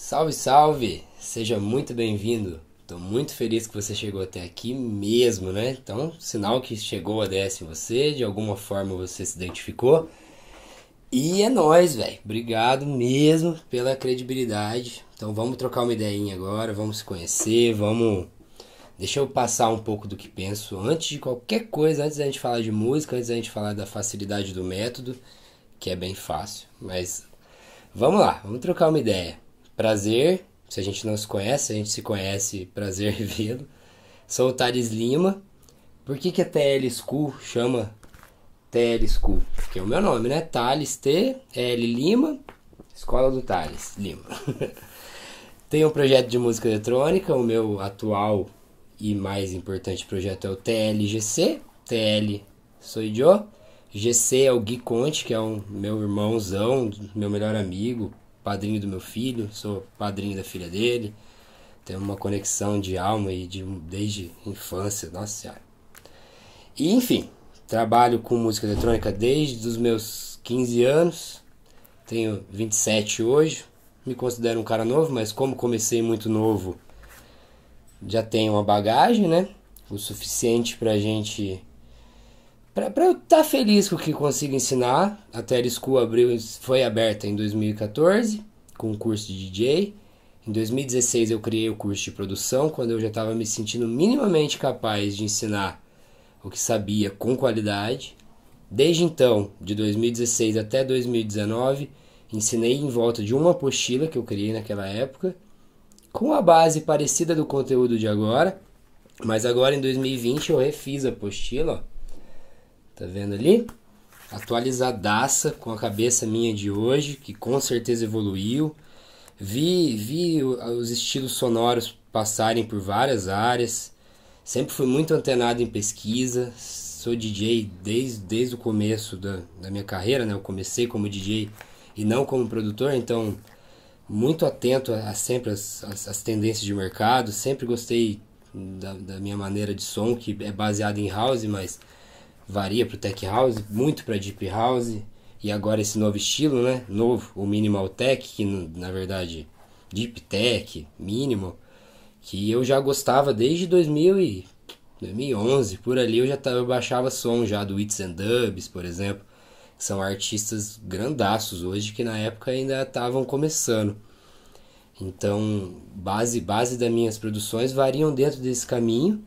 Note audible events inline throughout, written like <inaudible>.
Salve, salve! Seja muito bem-vindo. Estou muito feliz que você chegou até aqui mesmo, né? Então, sinal que chegou a DS em você, de alguma forma você se identificou. E é nós, velho. Obrigado mesmo pela credibilidade. Então, vamos trocar uma ideinha agora, vamos se conhecer, vamos Deixa eu passar um pouco do que penso antes de qualquer coisa, antes da gente falar de música, antes da gente falar da facilidade do método, que é bem fácil, mas vamos lá, vamos trocar uma ideia. Prazer, se a gente não se conhece, a gente se conhece, <laughs> prazer vê-lo. Sou o Thales Lima. Por que, que a é TL School chama TL School? Porque é o meu nome, né? Thales T, L Lima, Escola do Thales Lima. <laughs> Tenho um projeto de música eletrônica, o meu atual e mais importante projeto é o TLGC. TL sou eu. GC é o Gui Conte, que é um meu irmãozão, meu melhor amigo, padrinho do meu filho, sou padrinho da filha dele. Temos uma conexão de alma e de, desde infância, nossa senhora. E enfim, trabalho com música eletrônica desde os meus 15 anos. Tenho 27 hoje. Me considero um cara novo, mas como comecei muito novo, já tenho uma bagagem, né? O suficiente pra gente para eu estar tá feliz com o que consigo ensinar, a Teleschool abriu, foi aberta em 2014 com o um curso de DJ. Em 2016 eu criei o curso de produção, quando eu já estava me sentindo minimamente capaz de ensinar o que sabia com qualidade. Desde então, de 2016 até 2019, ensinei em volta de uma apostila que eu criei naquela época, com a base parecida do conteúdo de agora, mas agora em 2020 eu refiz a apostila, ó Tá vendo ali? Atualizadaça com a cabeça minha de hoje, que com certeza evoluiu. Vi, vi os estilos sonoros passarem por várias áreas. Sempre fui muito antenado em pesquisa. Sou DJ desde, desde o começo da, da minha carreira, né? Eu comecei como DJ e não como produtor, então muito atento a, a sempre as, as, as, tendências de mercado. Sempre gostei da, da minha maneira de som, que é baseada em house, mas varia para o tech house, muito para deep house e agora esse novo estilo, né? Novo, o minimal tech, que na verdade deep tech, minimal, que eu já gostava desde 2000 e 2011, por ali eu já tava, eu baixava som já do Wits and Dubs, por exemplo, que são artistas grandaços hoje que na época ainda estavam começando. Então, base base das minhas produções variam dentro desse caminho.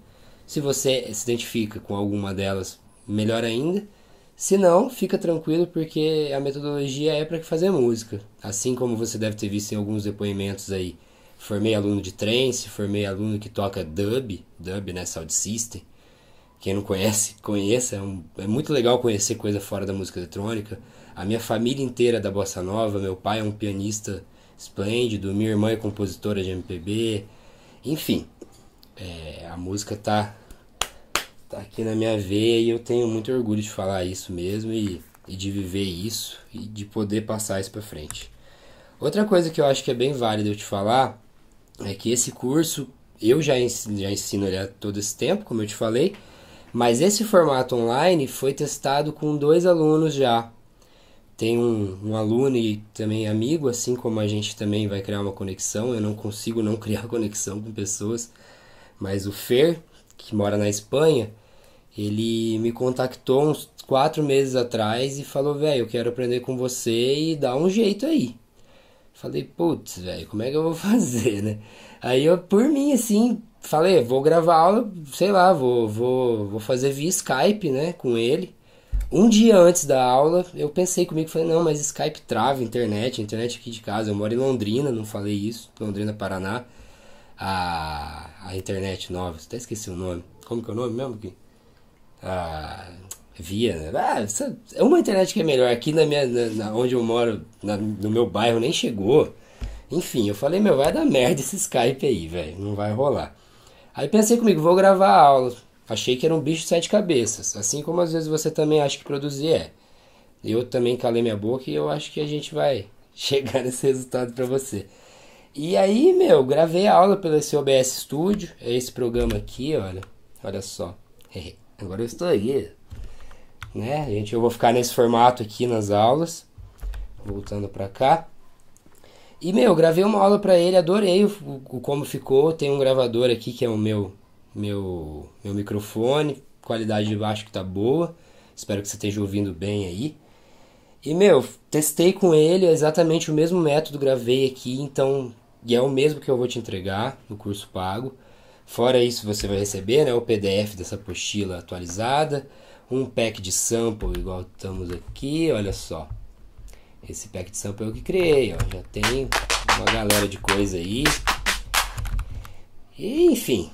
Se você se identifica com alguma delas, melhor ainda. Se não, fica tranquilo porque a metodologia é para fazer música. Assim como você deve ter visto em alguns depoimentos aí. Formei aluno de trance, formei aluno que toca dub, dub, né, Sound System. Quem não conhece, <laughs> conheça. É, um, é muito legal conhecer coisa fora da música eletrônica. A minha família inteira é da bossa nova, meu pai é um pianista esplêndido, minha irmã é compositora de MPB. Enfim, é, a música tá tá aqui na minha veia e eu tenho muito orgulho de falar isso mesmo e, e de viver isso e de poder passar isso para frente. Outra coisa que eu acho que é bem válido eu te falar é que esse curso eu já ensino, já ensino ele há todo esse tempo, como eu te falei, mas esse formato online foi testado com dois alunos já. Tem um, um aluno e também amigo, assim como a gente também vai criar uma conexão. Eu não consigo não <laughs> criar conexão com pessoas, mas o Fer, que mora na Espanha, ele me contactou uns quatro meses atrás e falou, velho, eu quero aprender com você e dá um jeito aí. Falei, putz, velho, como é que eu vou <laughs> fazer, né? Aí eu, por mim, assim, falei, vou gravar aula, sei lá, vou, vou, vou fazer via Skype, né, com ele. Um dia antes da aula, eu pensei comigo, falei, não, mas Skype trava internet, internet aqui de casa, eu moro em Londrina, não falei isso, Londrina, Paraná. A, ah, a internet nova, até esqueci o nome. Como que é o nome mesmo aqui? Ah, via, né? Ah, é uma internet que é melhor aqui na minha, na, na onde eu moro, na, no meu bairro nem chegou. Enfim, eu falei, meu, vai dar merda esse Skype aí, velho, não vai rolar. Aí pensei comigo, vou gravar a aula. Achei que era um bicho de sete cabeças, assim como às vezes você também acha que produzir é. Eu também calei minha boca e eu acho que a gente vai <laughs> chegar nesse resultado para você. E aí, meu, gravei a aula pelo seu OBS Studio, é esse programa aqui, olha. Olha só. <laughs> agora eu estou aqui. Né? Gente, eu vou ficar nesse formato aqui nas aulas. Voltando para cá. E, meu, gravei uma aula para ele, adorei o, o, como ficou. Tem um gravador aqui que é o meu, meu, meu microfone. Qualidade de baixo que tá boa. Espero que você esteja ouvindo bem aí. E, meu, testei com ele é exatamente o mesmo método, gravei aqui, então. E é o mesmo que eu vou te entregar no curso pago. Fora isso, você vai receber né, o PDF dessa apostila atualizada, um pack de sample, igual estamos aqui, olha só. Esse pack de sample eu é que criei, ó, já tem uma galera de coisa aí. E, enfim,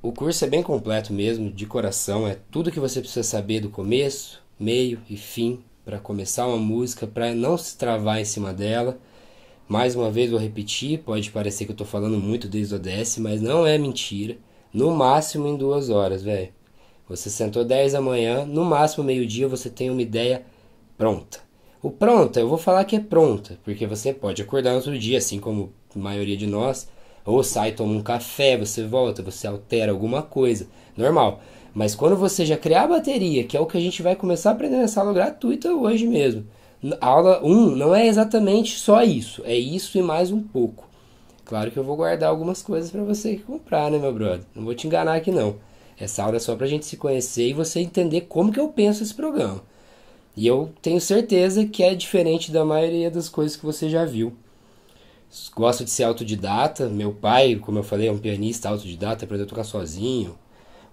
o curso é bem completo mesmo, de coração, é tudo que você precisa saber do começo, meio e fim para começar uma música, para não se travar em cima dela mais uma vez vou repetir, pode parecer que eu tô falando muito desde o ODS, mas não é mentira. No máximo em duas horas, velho. Você sentou 10 da manhã, no máximo meio-dia você tem uma ideia pronta. O pronta, eu vou falar que é pronta, porque você pode acordar outro dia, assim como a maioria de nós, ou sai, toma um café, você volta, você altera alguma coisa, normal. Mas quando você já criar a bateria, que é o que a gente vai começar a aprender na sala gratuita hoje mesmo, aula 1 não é exatamente só isso, é isso e mais um pouco. Claro que eu vou guardar algumas coisas para você comprar, né, meu brother? Não vou te enganar aqui não. Essa aula é só para a gente se conhecer e você entender como que eu penso esse programa. E eu tenho certeza que é diferente da maioria das coisas que você já viu. Gosto de ser autodidata. Meu pai, como eu falei, é um pianista autodidata, aprendeu a tocar sozinho.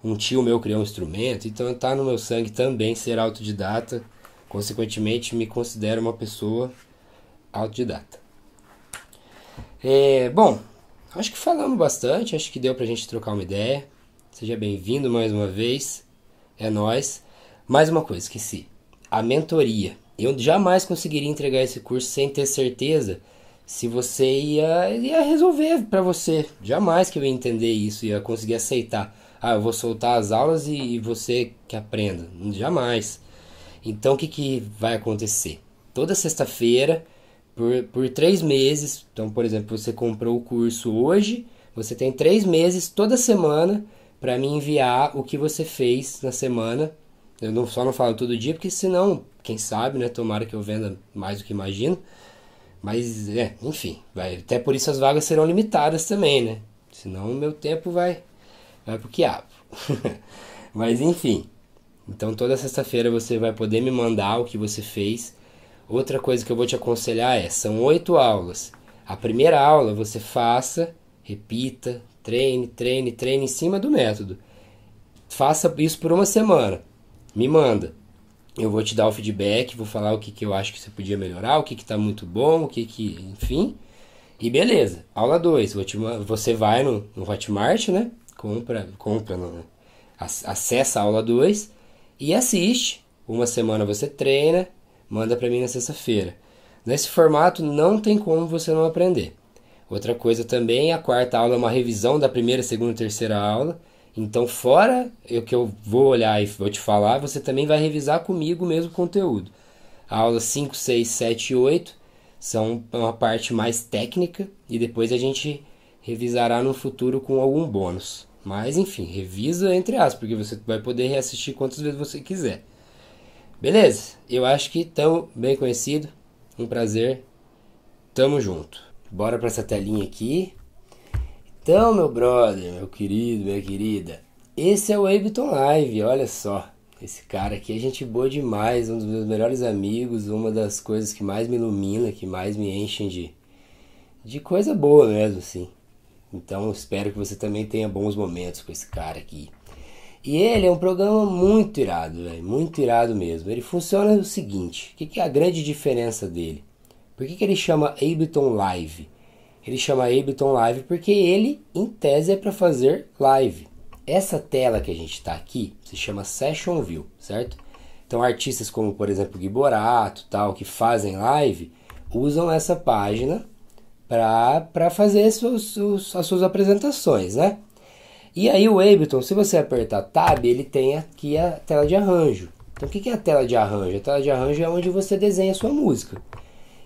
Um tio meu criou um instrumento, então está no meu sangue também ser autodidata. Consequentemente, me considero uma pessoa autodidata. É, bom, acho que falamos bastante, acho que deu pra gente trocar uma ideia. Seja bem-vindo mais uma vez. É nós. Mais uma coisa, esqueci. A mentoria. Eu jamais conseguiria entregar esse curso sem ter certeza se você ia, ia resolver para você. Jamais que eu ia entender isso, ia conseguir aceitar. Ah, eu vou soltar as aulas e, e você que aprenda. Jamais. Então, o que, que vai acontecer? Toda sexta-feira, por, por três meses, então, por exemplo, você comprou o curso hoje, você tem três meses toda semana para me enviar o que você fez na semana. Eu não, só não falo todo dia, porque senão, quem sabe, né? Tomara que eu venda mais do que imagino. Mas, é, enfim, vai, até por isso as vagas serão limitadas também, né? Senão o meu tempo vai, vai pro quiabo. <laughs> Mas, enfim. Então toda sexta-feira você vai poder me mandar o que você fez. Outra coisa que eu vou te aconselhar é: são oito aulas. A primeira aula você faça, repita, treine, treine, treine em cima do método. Faça isso por uma semana. Me manda. Eu vou te dar o feedback, vou falar o que, que eu acho que você podia melhorar, o que está muito bom, o que, que. enfim. E beleza. Aula 2. Você vai no, no Hotmart, né? Compra, compra, não, né? acessa a aula 2 e assiste. Uma semana você treina, manda para mim na sexta-feira. Nesse formato não tem como você não aprender. Outra coisa também, a quarta aula é uma revisão da primeira, segunda e terceira aula. Então, fora o que eu vou olhar e vou te falar, você também vai revisar comigo o mesmo conteúdo. A aula 5, 6, 7 e 8 são uma parte mais técnica e depois a gente revisará no futuro com algum bônus. Mas enfim, revisa entre aspas, porque você vai poder reassistir quantas vezes você quiser. Beleza? Eu acho que tão bem conhecido. Um prazer. Tamo junto. Bora para essa telinha aqui. Então, meu brother, meu querido, minha querida, esse é o Ableton Live, olha só. Esse cara aqui é gente boa demais, um dos meus melhores amigos, uma das coisas que mais me ilumina, que mais me enchem de, de coisa boa mesmo, assim. Então espero que você também tenha bons momentos com esse cara aqui. E ele é um programa muito irado, muito irado mesmo. Ele funciona o seguinte: o que, que, é a grande diferença dele? Por que, que ele chama Ableton Live? Ele chama Ableton Live porque ele, em tese, é para fazer live. Essa tela que a gente está aqui se chama Session View, certo? Então artistas como, por exemplo, Gui Borato, tal, que fazem live, usam essa página para fazer seus, as suas apresentações, né? E aí o Ableton, se você apertar Tab, ele tem aqui a tela de arranjo. Então o que é a tela de arranjo? A tela de arranjo é onde você desenha a sua música.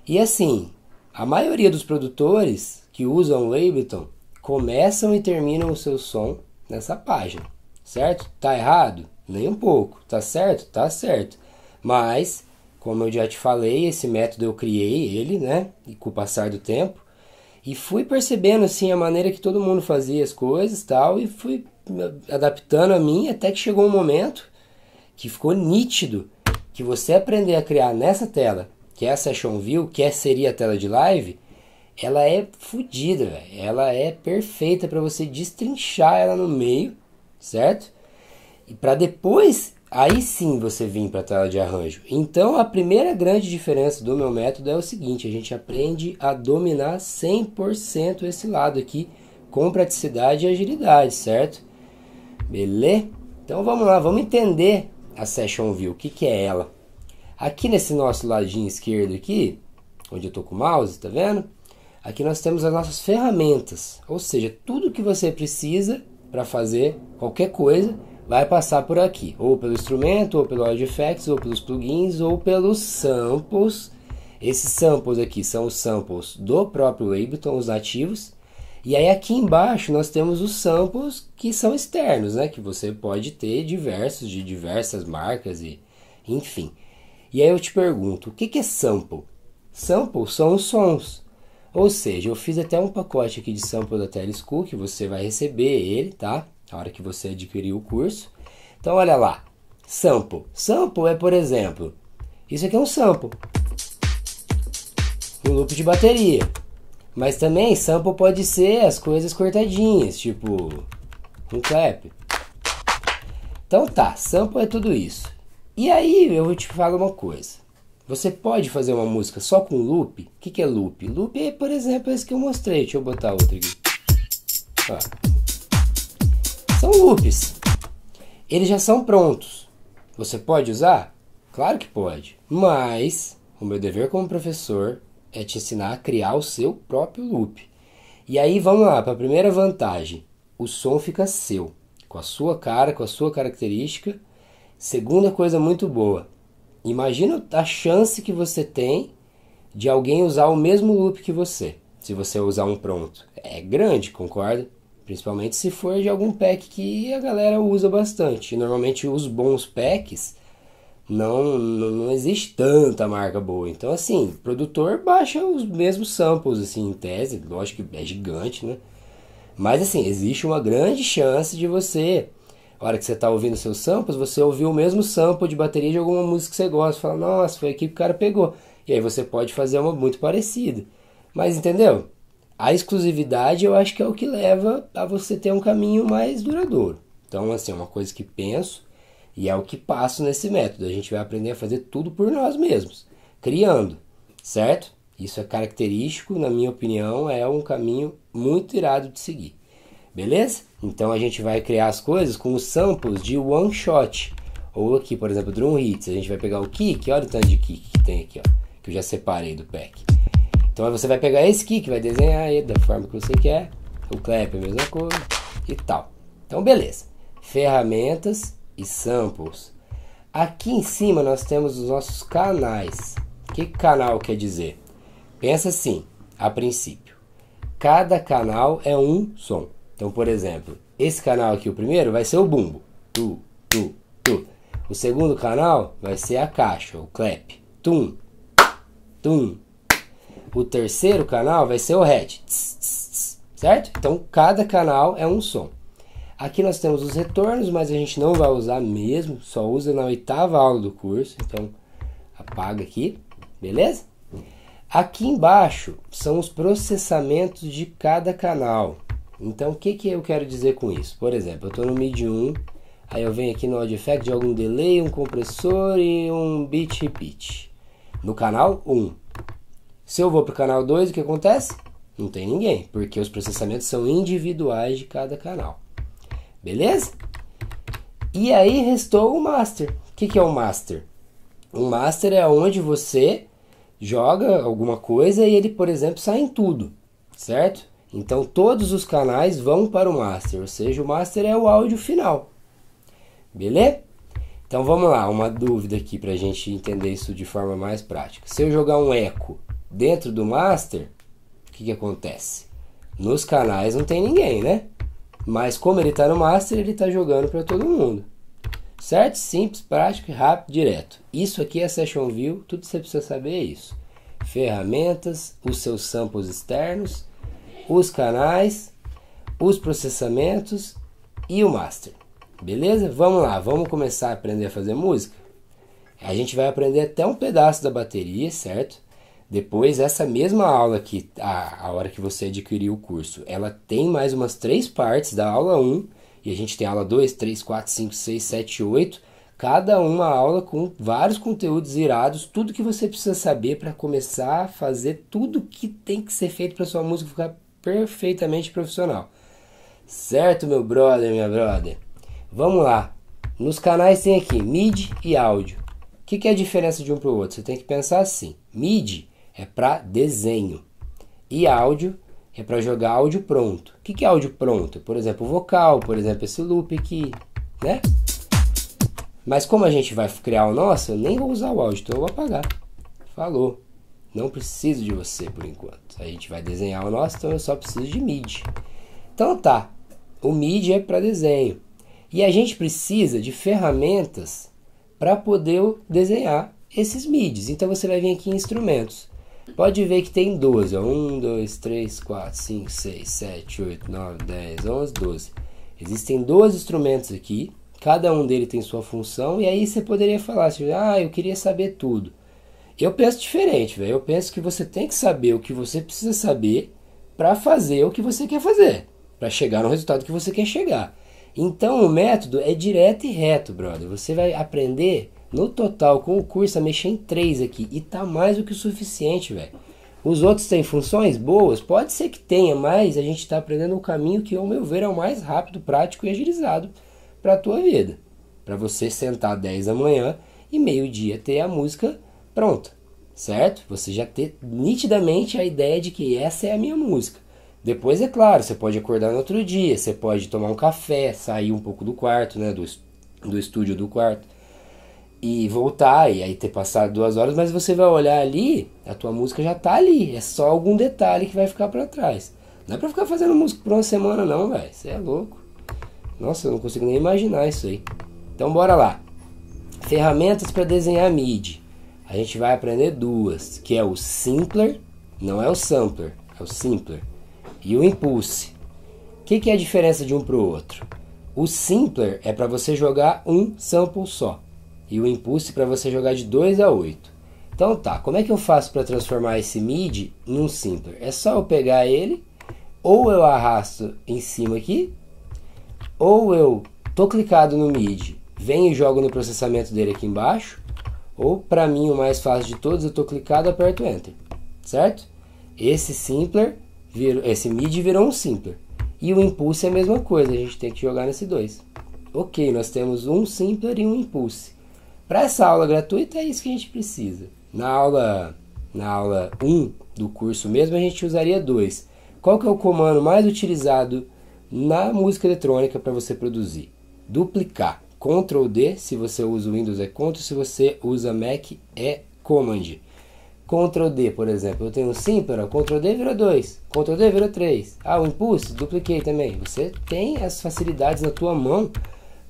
E assim, a maioria dos produtores que usam o Ableton começam e terminam o seu som nessa página, certo? Tá errado? Nem um pouco. Tá certo? Tá certo. Mas, como eu já te falei, esse método eu criei ele, né? E com o passar do tempo, e fui percebendo assim a maneira que todo mundo fazia as coisas, tal, e fui eh, adaptando a mim até que chegou um momento que ficou nítido que você aprender a criar nessa tela, que é a Session View, que é, seria a tela de live, ela é fodida, velho. Ela é perfeita para você destrinchar ela no meio, certo? E para depois Aí sim você vem para a tela de arranjo. Então a primeira grande diferença do meu método é o seguinte: a gente aprende a dominar 100% esse lado aqui com praticidade e agilidade, certo? Beleza? Então vamos lá, vamos entender a Session View, o que, que é ela. Aqui nesse nosso ladinho esquerdo aqui, onde eu estou com o mouse, tá vendo? Aqui nós temos as nossas ferramentas, ou seja, tudo que você precisa para fazer qualquer coisa vai passar por aqui, ou pelo instrumento, ou pelo Audio Effects, ou pelos plugins, ou pelos samples. Esses samples aqui são os samples do próprio Ableton, os nativos. E aí aqui embaixo nós temos os samples que são externos, né? Que você pode ter diversos de diversas marcas e enfim. E aí eu te pergunto, o que, que é sample? Sample são os sons. Ou seja, eu fiz até um pacote aqui de sample da Telescope, que você vai receber ele, tá? na hora que você adquirir o curso. Então olha lá, sampo, sampo é, por exemplo, isso aqui é um sampo, Um loop de bateria. Mas também sampo pode ser as coisas cortadinhas, tipo um clap. Então tá, sampo é tudo isso. E aí eu vou te falar uma coisa. Você pode fazer uma música só com loop? O que, que é loop? Loop é, por exemplo, esse que eu mostrei. Deixa eu botar outro aqui. Ó. São loops. Eles já são prontos. Você pode usar? Claro que pode. Mas o meu dever como professor é te ensinar a criar o seu próprio loop. E aí vamos lá para a primeira vantagem. O som fica seu, com a sua cara, com a sua característica. Segunda coisa muito boa. Imagina a chance que você tem de alguém usar o mesmo loop que você, se você usar um pronto. É grande, concorda? Principalmente se for de algum pack que a galera usa bastante. Normalmente os bons packs não, não existe tanta marca boa. Então, assim, o produtor baixa os mesmos samples, assim, em tese. Lógico que é gigante, né? Mas, assim, existe uma grande chance de você, na hora que você está ouvindo seus samples, você ouvir o mesmo sample de bateria de alguma música que você gosta. Fala, nossa, foi aqui que o cara pegou. E aí você pode fazer uma muito parecida. Mas, entendeu? A exclusividade eu acho que é o que leva a você ter um caminho mais duradouro. Então, assim, é uma coisa que penso e é o que passo nesse método. A gente vai aprender a fazer tudo por nós mesmos, criando, certo? Isso é característico, na minha opinião, é um caminho muito irado de seguir. Beleza? Então a gente vai criar as coisas com os samples de one shot. Ou aqui, por exemplo, drum hits. A gente vai pegar o kick, olha o tanto de kick que tem aqui, ó, que eu já separei do pack. Então você vai pegar esse aqui que vai desenhar da forma que você quer. O clap é a mesma coisa e tal. Então beleza. Ferramentas e samples. Aqui em cima nós temos os nossos canais. O que canal quer dizer? Pensa assim, a princípio. Cada canal é um som. Então, por exemplo, esse canal aqui, o primeiro, vai ser o bumbo. Tu, tu, tu. O segundo canal vai ser a caixa, o clap. Tum, tum, o terceiro canal vai ser o head, certo? Então cada canal é um som. Aqui nós temos os retornos, mas a gente não vai usar mesmo, só usa na oitava aula do curso, então apaga aqui, beleza? Aqui embaixo são os processamentos de cada canal. Então o que, que eu quero dizer com isso? Por exemplo, eu estou no MIDI 1, Aí eu venho aqui no Audio Effect, de algum delay, um compressor e um beat repeat. No canal 1. Se eu vou para o canal 2, o que acontece? Não tem ninguém, porque os processamentos são individuais de cada canal. Beleza? E aí restou o master. O que, que é o master? O master é onde você joga alguma coisa e ele, por exemplo, sai em tudo, certo? Então todos os canais vão para o master, ou seja, o master é o áudio final. Beleza? Então vamos lá, uma dúvida aqui para a gente entender isso de forma mais prática. Se eu jogar um eco, dentro do master, o que, que acontece? Nos canais não tem ninguém, né? Mas como ele está no master, ele está jogando para todo mundo. Certo? Simples, prático, rápido, direto. Isso aqui é Session View, tudo que você precisa saber é isso. Ferramentas, os seus samples externos, os canais, os processamentos e o master. Beleza? Vamos lá, vamos começar a aprender a fazer música? A gente vai aprender até um pedaço da bateria, certo? Depois, essa mesma aula que a, a hora que você adquirir o curso, ela tem mais umas três partes da aula 1, e a gente tem aula 2, 3, 4, 5, 6, 7, 8, cada uma aula com vários conteúdos irados, tudo que você precisa saber para começar a fazer tudo que tem que ser feito para sua música ficar perfeitamente profissional. Certo, meu brother, minha brother? Vamos lá. Nos canais tem aqui MIDI e áudio. O que, que é a diferença de um para o outro? Você tem que pensar assim: MIDI é para desenho. E áudio é para jogar áudio pronto. O que, que é áudio pronto? Por exemplo, vocal, por exemplo, esse loop aqui, né? Mas como a gente vai criar o nosso, eu nem vou usar o áudio, então eu vou apagar. Falou. Não preciso de você por enquanto. A gente vai desenhar o nosso, então eu só preciso de MIDI. Então tá, o MIDI é para desenho. E a gente precisa de ferramentas para poder desenhar esses MIDIs. Então você vai vir aqui em instrumentos. Pode ver que tem 12, 1, 2, 3, 4, 5, 6, 7, 8, 9, 10, 11, 12. Existem 12 instrumentos aqui, cada um deles tem sua função, e aí você poderia falar assim, ah, eu queria saber tudo. Eu penso diferente, velho. Eu penso que você tem que saber o que você precisa saber para fazer o que você quer fazer, para chegar no resultado que você quer chegar. Então o método é direto e reto, brother. Você vai aprender no total, com o curso, a mexer em três aqui. E tá mais do que o suficiente, velho. Os outros têm funções boas? Pode ser que tenha, mas a gente está aprendendo um caminho que, ao meu ver, é o mais rápido, prático e agilizado para tua vida. Para você sentar 10 da manhã e meio-dia ter a música pronta, certo? Você já ter nitidamente a ideia de que essa é a minha música. Depois, é claro, você pode acordar no outro dia, você pode tomar um café, sair um pouco do quarto, né, do, do estúdio do quarto, e voltar e aí ter passado duas horas, mas você vai olhar ali, a tua música já tá ali, é só algum detalhe que vai ficar para trás. Não é para ficar fazendo música por uma semana não, velho, você é louco. Nossa, eu não consigo nem imaginar isso aí. Então bora lá. Ferramentas para desenhar MIDI. A gente vai aprender duas, que é o Simpler, não é o Sampler, é o Simpler, e o Impulse. O que, que é a diferença de um para o outro? O Simpler é para você jogar um sample só e o impulso para você jogar de 2 a 8. Então tá, como é que eu faço para transformar esse midi num simpler? É só eu pegar ele, ou eu arrasto em cima aqui, ou eu tô clicado no midi, venho e jogo no processamento dele aqui embaixo, ou para mim o mais fácil de todos, eu tô clicado, aperto enter, certo? Esse simpler, virou, esse midi virou um simpler. E o impulso é a mesma coisa, a gente tem que jogar nesse dois. Ok, nós temos um simpler e um impulso. Para essa aula gratuita é isso que a gente precisa. Na aula na aula 1 do curso mesmo, a gente usaria dois. Qual que é o comando mais utilizado na música eletrônica para você produzir? Duplicar. Ctrl D, se você usa Windows é Ctrl, se você usa Mac é Command. Ctrl D, por exemplo, eu tenho um Simpera, Ctrl D vira 2, Ctrl D vira 3. Ah, o impulso, dupliquei também. Você tem as facilidades na tua mão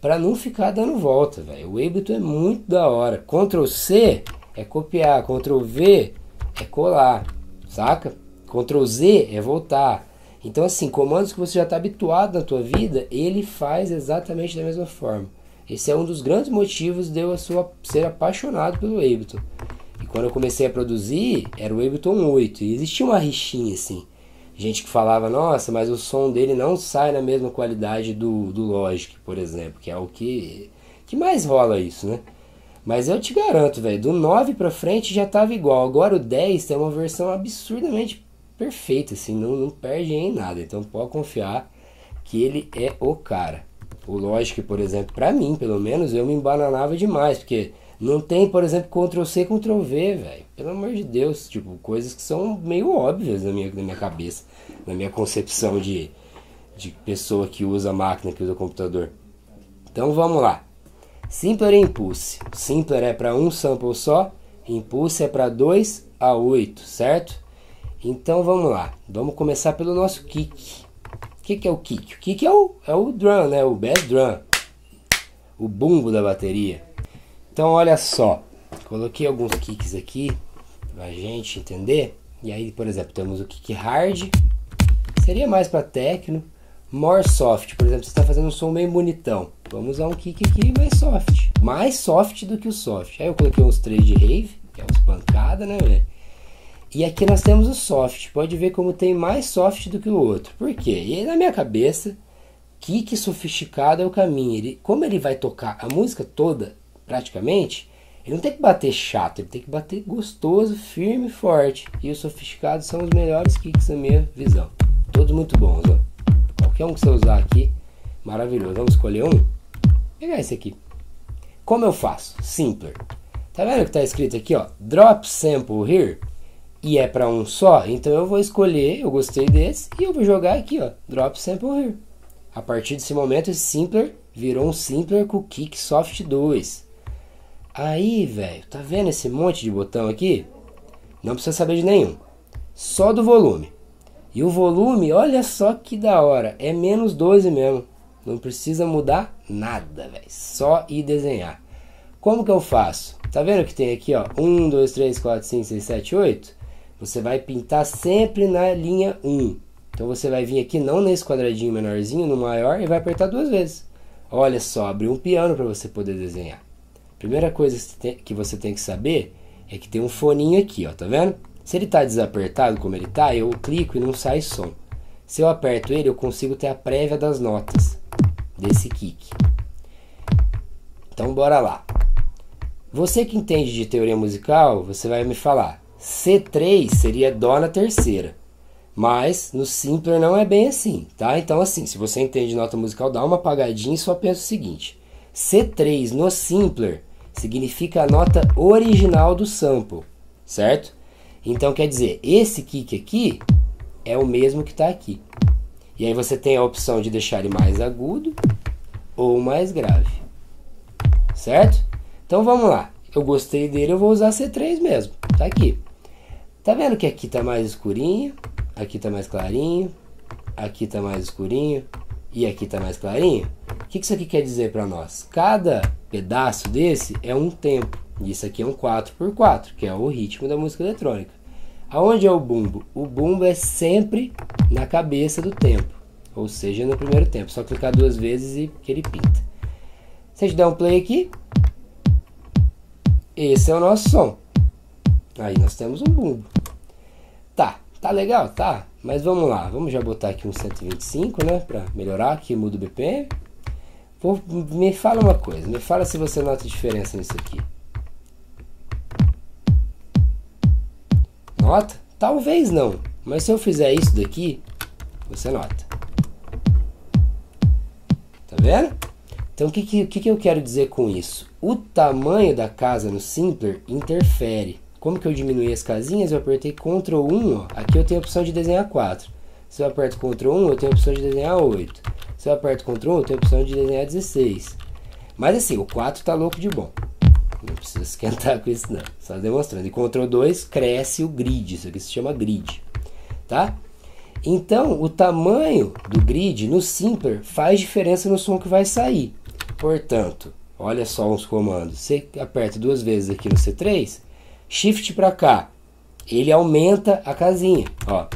para não ficar dando volta, velho. O Ableton é muito da hora. Ctrl C é copiar, Ctrl V é colar, saca? Ctrl Z é voltar. Então, assim, comandos que você já está habituado na tua vida, ele faz exatamente da mesma forma. Esse é um dos grandes motivos de eu sua, ser apaixonado pelo Ableton. E quando eu comecei a produzir, era o Ableton 8. E existia uma rixinha, assim gente que falava, nossa, mas o som dele não sai na mesma qualidade do, do Logic, por exemplo, que é o que, que mais rola isso, né? Mas eu te garanto, velho, do 9 pra frente já tava igual. Agora o 10 tem uma versão absurdamente perfeita, assim, não, não perde em nada. Então pode confiar que ele é o cara. O Logic, por exemplo, pra mim, pelo menos, eu me embananava demais, porque não tem, por exemplo, Ctrl C, Ctrl V, velho. Pelo amor de Deus, tipo, coisas que são meio óbvias na minha, na minha cabeça, na minha concepção de, de pessoa que usa máquina, que usa computador. Então vamos lá. Simpler e é Impulse. Simpler é para um sample só, Impulse é para 2 a 8, certo? Então vamos lá. Vamos começar pelo nosso kick. O que, que é o kick? O kick é o, é o drum, né? O bass drum. O bumbo da bateria. Então olha só, coloquei alguns kicks aqui pra gente entender. E aí, por exemplo, temos o kick hard, seria mais para techno, more soft, por exemplo, você está fazendo um som meio bonitão. Vamos usar um kick aqui mais soft, mais soft do que o soft. Aí eu coloquei uns três de rave, que é uns pancada, né, velho? E aqui nós temos o soft. Pode ver como tem mais soft do que o outro. Por quê? E na minha cabeça, kick sofisticado é o caminho. Ele, como ele vai tocar a música toda, praticamente, ele não tem que bater chato, ele tem que bater gostoso, firme e forte. E os sofisticados são os melhores kicks na minha visão. Todos muito bons, ó. Qualquer um que você usar aqui, maravilhoso. Vamos escolher um? pegar esse aqui. Como eu faço? Simpler. Tá vendo que tá escrito aqui, ó? Drop sample here. E é para um só, então eu vou escolher, eu gostei desse, e eu vou jogar aqui, ó. Drop sample here. A partir desse momento, esse simpler virou um simpler com kick soft 2. Aí, velho, tá vendo esse monte de botão aqui? Não precisa saber de nenhum, só do volume. E o volume, olha só que da hora, é menos 12 mesmo. Não precisa mudar nada, velho, só ir desenhar. Como que eu faço? Tá vendo que tem aqui, ó, 1, 2, 3, 4, 5, 6, 7, 8? Você vai pintar sempre na linha 1. Então você vai vir aqui, não nesse quadradinho menorzinho, no maior, e vai apertar duas vezes. Olha só, abriu um piano para você poder desenhar. Primeira coisa que você tem que saber é que tem um foninho aqui, ó, tá vendo? Se ele tá desapertado como ele tá, eu clico e não sai som. Se eu aperto ele, eu consigo ter a prévia das notas desse kick. Então bora lá. Você que entende de teoria musical, você vai me falar. C3 seria Dó na terceira. Mas no Simpler não é bem assim, tá? Então, assim, se você entende nota musical, dá uma apagadinha e só pensa o seguinte: C3 no Simpler significa a nota original do sample, certo? Então quer dizer, esse kick aqui é o mesmo que está aqui. E aí você tem a opção de deixar ele mais agudo ou mais grave, certo? Então vamos lá. Eu gostei dele, eu vou usar C3 mesmo. Tá aqui. Tá vendo que aqui tá mais escurinho, aqui tá mais clarinho, aqui tá mais escurinho, e aqui está mais clarinho. O que isso aqui quer dizer para nós? Cada pedaço desse é um tempo. Isso aqui é um 4x4, que é o ritmo da música eletrônica. Aonde é o bumbo? O bumbo é sempre na cabeça do tempo, ou seja, no primeiro tempo. Só clicar duas vezes e que ele pinta. Se a gente der um play aqui, esse é o nosso som. Aí nós temos um bumbo. Tá, tá legal, tá? Mas vamos lá, vamos já botar aqui um 125, né? Para melhorar aqui, muda o BPM. Vou, me fala uma coisa, me fala se você nota diferença nisso aqui. Nota? Talvez não, mas se eu fizer isso daqui, você nota. Tá vendo? Então o que, que, que eu quero dizer com isso? O tamanho da casa no Simpler interfere. Como que eu diminui as casinhas? Eu apertei Ctrl 1, ó. aqui eu tenho a opção de desenhar 4. Se eu aperto Ctrl 1, eu tenho a opção de desenhar 8. Se eu aperto Ctrl 1, eu tenho a opção de desenhar 16. Mas assim, o 4 tá louco de bom. Não precisa esquentar <laughs> com isso não, só demonstrando. E Ctrl 2 cresce o grid, isso aqui se chama grid, tá? Então, o tamanho do grid no Simpler faz diferença no som que vai sair. Portanto, olha só os comandos. Você aperta duas vezes aqui no C3, shift para cá, ele aumenta a casinha, ó.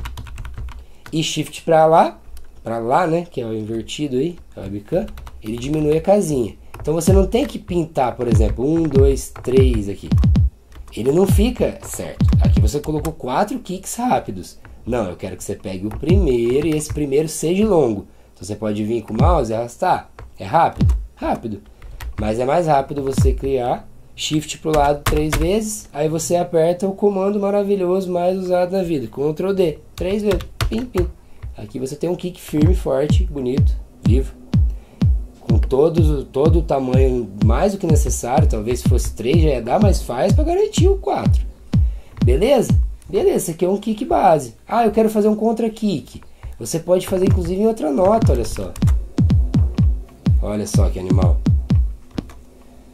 E shift para lá, para lá, né, que é o invertido aí, a webcam, ele diminui a casinha. Então você não tem que pintar, por exemplo, um, dois, três aqui. Ele não fica certo. Aqui você colocou quatro kicks rápidos. Não, eu quero que você pegue o primeiro e esse primeiro seja longo. Então você pode vir com o mouse e arrastar. É rápido, rápido. Mas é mais rápido você criar shift para o lado três vezes, aí você aperta o comando maravilhoso mais usado na vida, Ctrl D, três vezes, pim, pim. Aqui você tem um kick firme, forte, bonito, vivo, com todo, todo o tamanho mais do que necessário, talvez se fosse três já ia dar, mas faz para garantir o quatro. Beleza? Beleza, esse aqui é um kick base. Ah, eu quero fazer um contra kick. Você pode fazer inclusive em outra nota, olha só. Olha só que animal.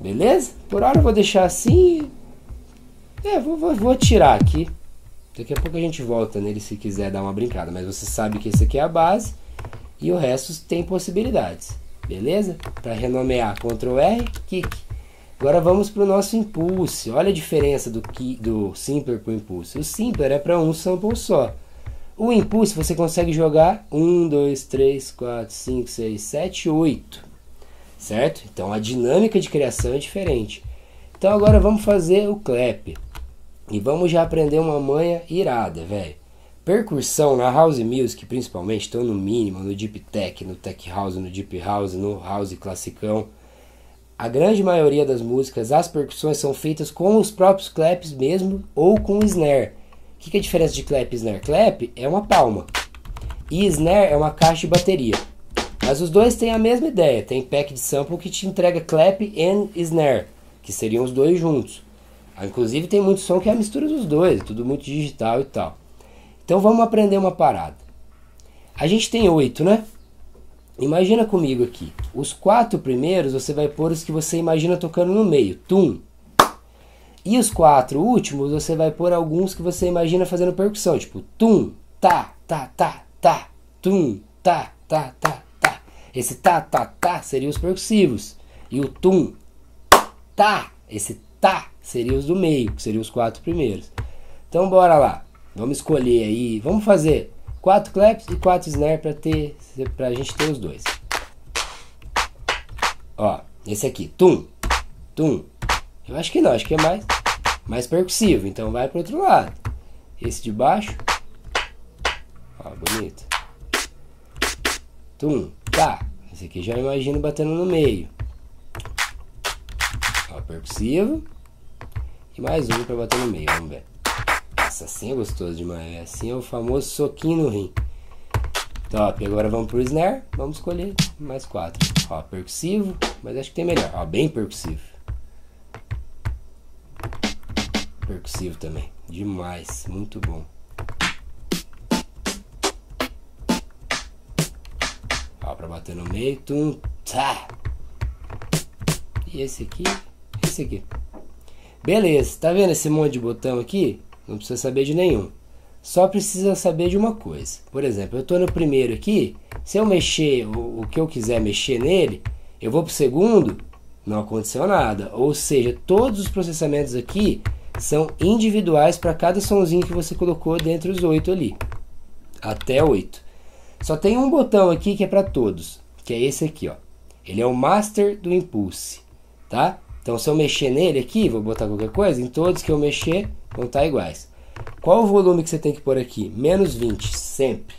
Beleza? Por hora eu vou deixar assim. É, vou, vou, vou tirar aqui. Daqui a pouco a gente volta nele se quiser dar uma brincada. Mas você sabe que esse aqui é a base. E o resto tem possibilidades. Beleza? Para renomear, Ctrl R, kick. Agora vamos para o nosso impulso. Olha a diferença do, que do simpler para o impulso. O simpler é para um sample só. O impulso você consegue jogar 1, 2, 3, 4, 5, 6, 7, 8 certo? Então a dinâmica de criação é diferente. Então agora vamos fazer o clap. E vamos já aprender uma manha irada, velho. Percussão na house music, principalmente, estou no mínimo, no deep tech, no tech house, no deep house, no house classicão. A grande maioria das músicas, as percussões são feitas com os próprios claps mesmo ou com snare. O que, que é a diferença de clap e snare? Clap é uma palma e snare é uma caixa de bateria. Mas os dois têm a mesma ideia, tem pack de sample que te entrega clap e snare, que seriam os dois juntos. Ah, inclusive tem muito som que é a mistura dos dois, tudo muito digital e tal. Então vamos aprender uma parada. A gente tem oito, né? Imagina comigo aqui. Os quatro primeiros você vai pôr os que você imagina tocando no meio. Tum. E os quatro últimos você vai pôr alguns que você imagina fazendo percussão, tipo tum, tá, tá, tá, tá, tum, tá, tá, tá, esse tá, tá, tá seriam os percussivos. E o tum, tá, esse tá seriam os do meio, que seriam os quatro primeiros. Então bora lá. Vamos escolher aí, vamos fazer quatro claps e quatro snare para ter pra gente ter os dois. Ó, esse aqui, tum, tum. Eu acho que não, acho que é mais mais percussivo, então vai para outro lado. Esse de baixo. Ó, bonito. Tum, tá. Esse aqui já imagino batendo no meio. Ó, percussivo. E mais um para bater no meio, vamos ver. Nossa, assim é gostoso demais. É assim é o famoso soquinho no rim. Top, agora vamos pro snare. Vamos escolher mais quatro. Ó, percussivo, mas acho que tem melhor. Ó, bem percussivo. Percussivo também. Demais, muito bom. bateu no meio, tum, tá. E esse aqui, esse aqui. Beleza, tá vendo esse monte de botão aqui? Não precisa saber de nenhum. Só precisa saber de uma coisa. Por exemplo, eu tô no primeiro aqui, se eu mexer o, o que eu quiser mexer nele, eu vou pro segundo, não aconteceu nada. Ou seja, todos os processamentos aqui são individuais para cada sonzinho que você colocou dentro dos oito ali. Até oito. Só tem um botão aqui que é para todos, que é esse aqui, ó. Ele é o master do impulse, tá? Então se eu mexer nele aqui, vou botar qualquer coisa, em todos que eu mexer vão estar tá iguais. Qual o volume que você tem que pôr aqui? Menos 20, sempre.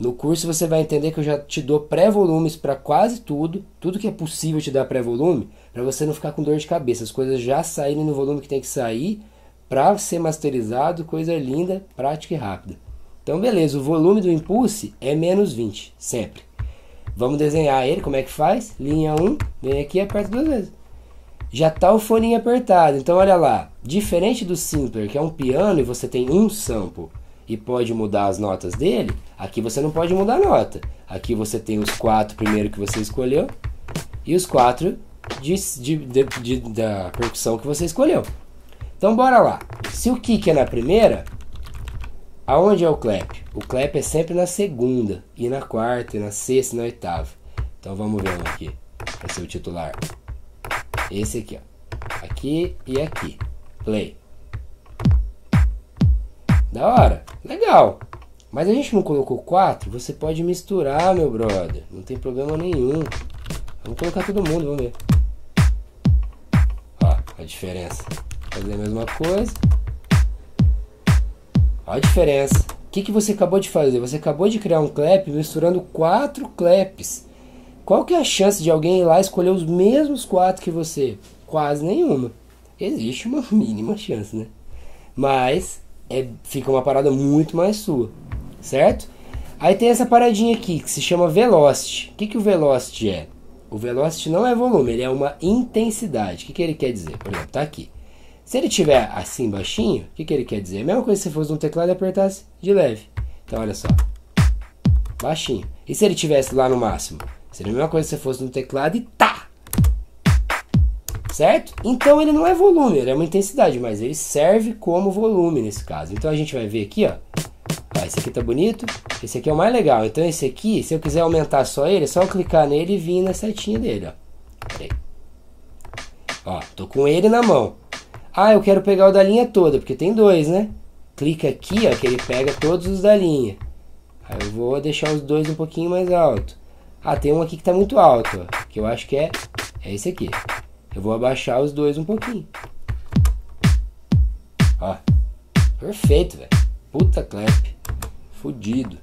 No curso você vai entender que eu já te dou pré-volumes para quase tudo, tudo que é possível te dar pré-volume, para você não ficar com dor de cabeça, as coisas já saírem no volume que tem que sair, para ser masterizado, coisa linda, prática e rápida. Então, beleza, o volume do impulso é menos 20, sempre. Vamos desenhar ele, como é que faz? Linha 1, vem aqui e aperta duas vezes. Já está o fone apertado, então olha lá. Diferente do Simpler, que é um piano e você tem um sample e pode mudar as notas dele, aqui você não pode mudar a nota. Aqui você tem os quatro primeiro que você escolheu e os quatro de, de, de, da percussão que você escolheu. Então bora lá. Se o kick é na primeira, Aonde é o clap? O clap é sempre na segunda, e na quarta, e na sexta, e na oitava. Então vamos ver um aqui, Vai ser o titular. Esse aqui, ó. Aqui e aqui. Play. Da hora, legal. Mas a gente não colocou quatro, você pode misturar, meu brother. Não tem problema nenhum. Vamos colocar todo mundo, vamos ver. Ó, a diferença. Fazer a mesma coisa. Olha a diferença. O que, que você acabou de fazer? Você acabou de criar um clap misturando quatro claps. Qual que é a chance de alguém ir lá escolher os mesmos quatro que você? Quase nenhuma. Existe uma <laughs> mínima chance, né? Mas é, fica uma parada muito mais sua, certo? Aí tem essa paradinha aqui que se chama velocity. O que, que o velocity é? O velocity não é volume, ele é uma intensidade. O que, que ele quer dizer? Por exemplo, tá aqui. Se ele tiver assim baixinho, o que, que ele quer dizer? A mesma coisa se fosse um teclado e apertasse de leve. Então olha só. Baixinho. E se ele tivesse lá no máximo? Seria a mesma coisa se fosse no teclado e tá! Certo? Então ele não é volume, ele é uma intensidade, mas ele serve como volume nesse caso. Então a gente vai ver aqui, ó. ó esse aqui tá bonito, esse aqui é o mais legal. Então esse aqui, se eu quiser aumentar só ele, é só eu clicar nele e vir na setinha dele, ó. Ó, tô com ele na mão. Ah, eu quero pegar o da linha toda, porque tem dois, né? Clica aqui, ó, que ele pega todos os da linha. Aí eu vou deixar os dois um pouquinho mais alto. Ah, tem um aqui que está muito alto, ó, que eu acho que é, é esse aqui. Eu vou abaixar os dois um pouquinho. Ó, perfeito, velho. Puta clap, fudido.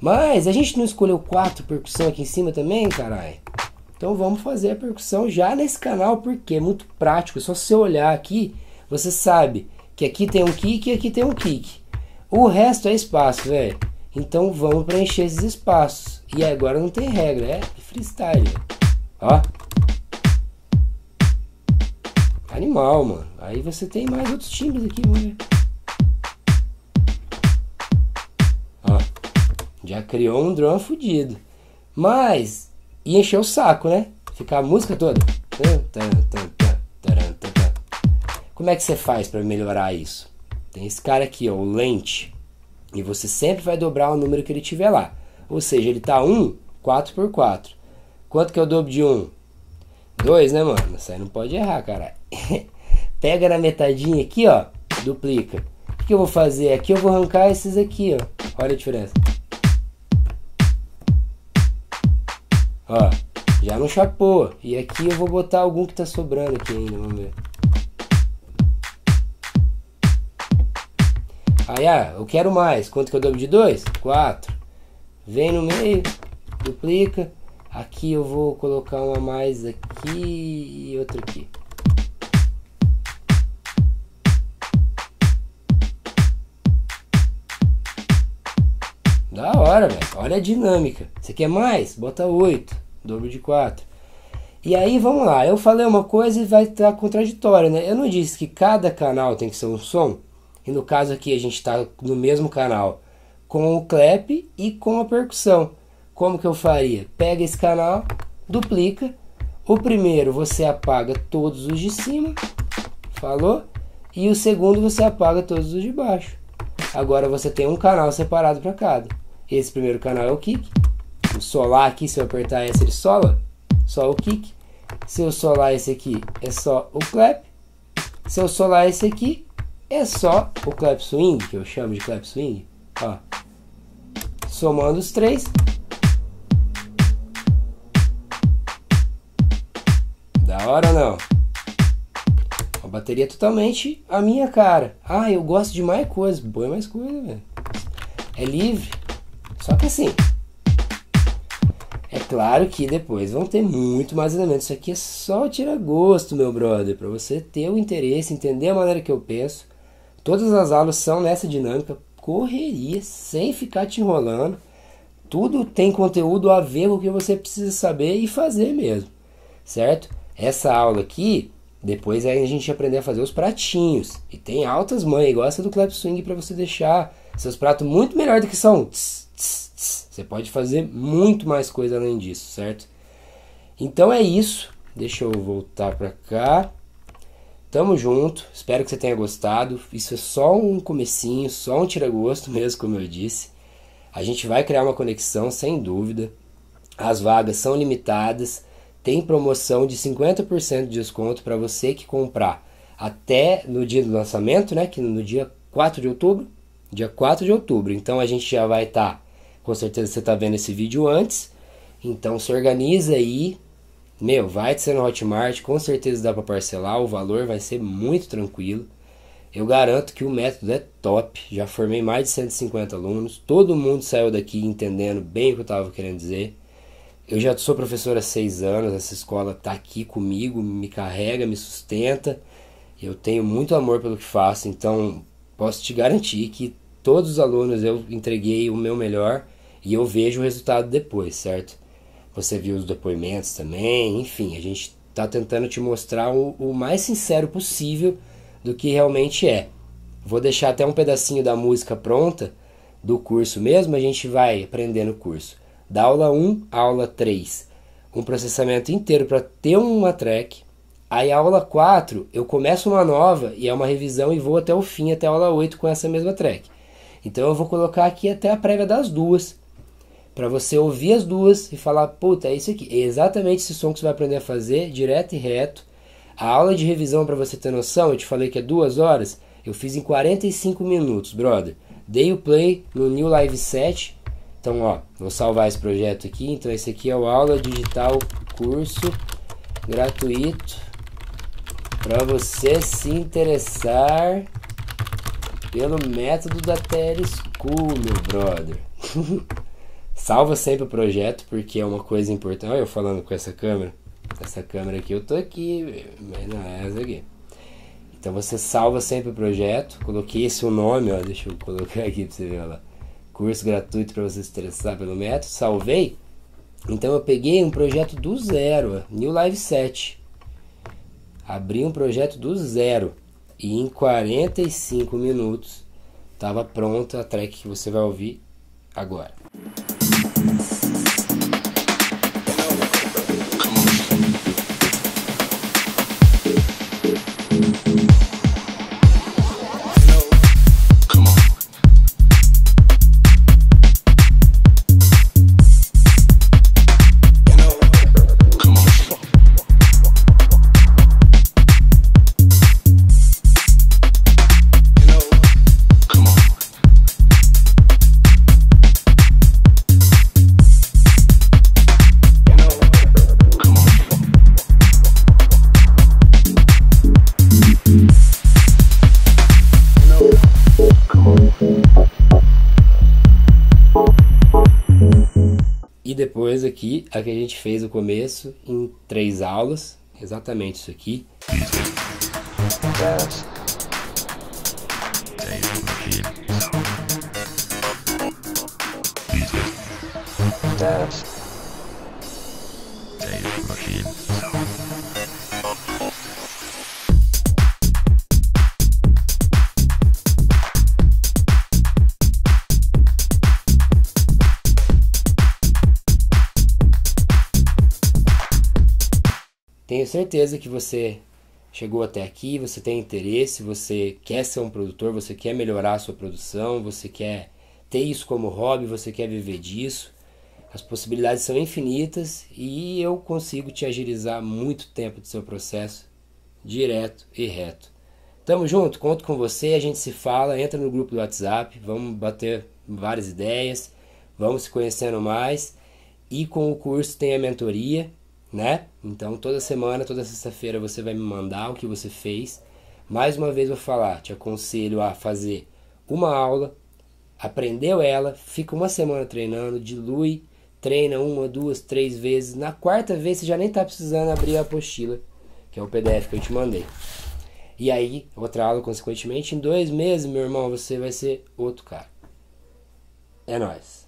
Mas a gente não escolheu quatro percussão aqui em cima também, caralho? Então vamos fazer a percussão já nesse canal, porque é muito prático. É só você olhar aqui você sabe que aqui tem um kick e aqui tem um kick. O resto é espaço, velho. Então vamos preencher esses espaços. E agora não tem regra, é freestyle. Ó. Animal, mano. Aí você tem mais outros timbres aqui, ver. Ó. Já criou um drone fudido. Mas, e encher o saco, né? Ficar a música toda. Tan, tan, tan. Como é que você faz para melhorar isso? Tem esse cara aqui, ó, o lente. E você sempre vai dobrar o número que ele tiver lá. Ou seja, ele está 1, 4 por 4. Quanto que eu dobro de 1? 2, né, mano? Isso aí não pode errar, cara. <laughs> Pega na metadinha aqui, ó. Duplica. O que eu vou fazer? Aqui eu vou arrancar esses aqui, ó. Olha a diferença. Ó, já não chapou. E aqui eu vou botar algum que tá sobrando aqui ainda, vamos ver. Aí, ah, eu quero mais. Quanto que eu dobro de 2? 4. Vem no meio, duplica. Aqui eu vou colocar uma mais aqui e outra aqui. Da hora, velho. Olha a dinâmica. Você quer mais? Bota 8. Dobro de 4. E aí, vamos lá. Eu falei uma coisa e vai estar contraditória, né? Eu não disse que cada canal tem que ser um som. E no caso aqui a gente está no mesmo canal com o clap e com a percussão. Como que eu faria? Pega esse canal, duplica. O primeiro você apaga todos os de cima, falou? E o segundo você apaga todos os de baixo. Agora você tem um canal separado para cada. Esse primeiro canal é o kick. O solar aqui, se eu apertar esse, ele sola. Só o kick. Se eu solar esse aqui, é só o clap. Se eu solar esse aqui, é só o clap swing, que eu chamo de clap swing, ó. Somando os três. Da hora não? Uma bateria é totalmente a minha cara. Ah, eu gosto de mais coisas. Boa mais coisa, velho. É livre. Só que assim. É claro que depois vão ter muito mais elementos. Isso aqui é só tirar gosto, meu brother. para você ter o interesse, entender a maneira que eu penso Todas as aulas são nessa dinâmica, correria, sem ficar te enrolando. Tudo tem conteúdo a ver com o que você precisa saber e fazer mesmo, certo? Essa aula aqui, depois aí a gente aprender a fazer os pratinhos. E tem altas mães, igual essa do clap swing, para você deixar seus pratos muito melhor do que são. Tss, tss, tss. Você pode fazer muito mais coisa além disso, certo? Então é isso. Deixa eu voltar para cá. Tamo junto, espero que você tenha gostado. Isso é só um comecinho, só um tira-gosto <laughs> mesmo, como eu disse. A gente vai criar uma conexão, sem dúvida. As vagas são limitadas. Tem promoção de 50% de desconto para você que comprar até no dia do lançamento, né, que no dia 4 de outubro, dia 4 de outubro. Então a gente já vai estar, tá, com certeza você está vendo esse vídeo antes. Então se organiza aí, meu, vai ser no Hotmart, com certeza dá para parcelar, o valor vai ser muito tranquilo. Eu garanto que o método é top, já formei mais de 150 alunos, todo mundo saiu daqui entendendo bem o que eu estava querendo dizer. Eu já sou professor há seis anos, essa escola está aqui comigo, me carrega, me sustenta. Eu tenho muito amor pelo que faço, então posso te garantir que todos os alunos eu entreguei o meu melhor e eu vejo o resultado depois, certo? Você viu os depoimentos também, enfim, a gente está tentando te mostrar o, o mais sincero possível do que realmente é. Vou deixar até um pedacinho da música pronta do curso mesmo, a gente vai aprender no curso. Da aula 1 à aula 3, um processamento inteiro para ter uma track. Aí a aula 4, eu começo uma nova e é uma revisão e vou até o fim, até a aula 8 com essa mesma track. Então eu vou colocar aqui até a prévia das duas, para você ouvir as duas e falar, puta, é isso aqui. É exatamente esse som que você vai aprender a fazer, direto e reto. A aula de revisão, para você ter noção, eu te falei que é duas horas, eu fiz em 45 minutos, brother. Dei o play no New Live 7. Então, ó, vou salvar esse projeto aqui. Então, esse aqui é o aula digital curso gratuito para você se interessar pelo método da School meu brother. <laughs> Salva sempre o projeto, porque é uma coisa importante. Olha eu falando com essa câmera. Essa câmera aqui, eu tô aqui, mas não é essa aqui. Então você salva sempre o projeto. Coloquei esse o nome, ó, deixa eu colocar aqui para você ver, lá. Curso gratuito para você estressar pelo método. Salvei. Então eu peguei um projeto do zero, New Live 7. Abri um projeto do zero e em 45 minutos estava pronta a track que você vai ouvir agora. fez o começo em três aulas, exatamente isso aqui. Dance. Dance. certeza que você chegou até aqui, você tem interesse, você quer ser um produtor, você quer melhorar a sua produção, você quer ter isso como hobby, você quer viver disso. As possibilidades são infinitas e eu consigo te agilizar muito tempo do seu processo, direto e reto. Tamo junto, conto com você, a gente se fala, entra no grupo do WhatsApp, vamos bater várias ideias, vamos se conhecendo mais. E com o curso tem a mentoria, né? Então toda semana, toda sexta-feira você vai me mandar o que você fez. Mais uma vez vou falar, te aconselho a fazer uma aula, aprendeu ela, fica uma semana treinando, dilui, treina uma, duas, três vezes. Na quarta vez você já nem tá precisando abrir a apostila, que é o PDF que eu te mandei. E aí, outra aula, consequentemente, em dois meses, meu irmão, você vai ser outro cara. É nóis.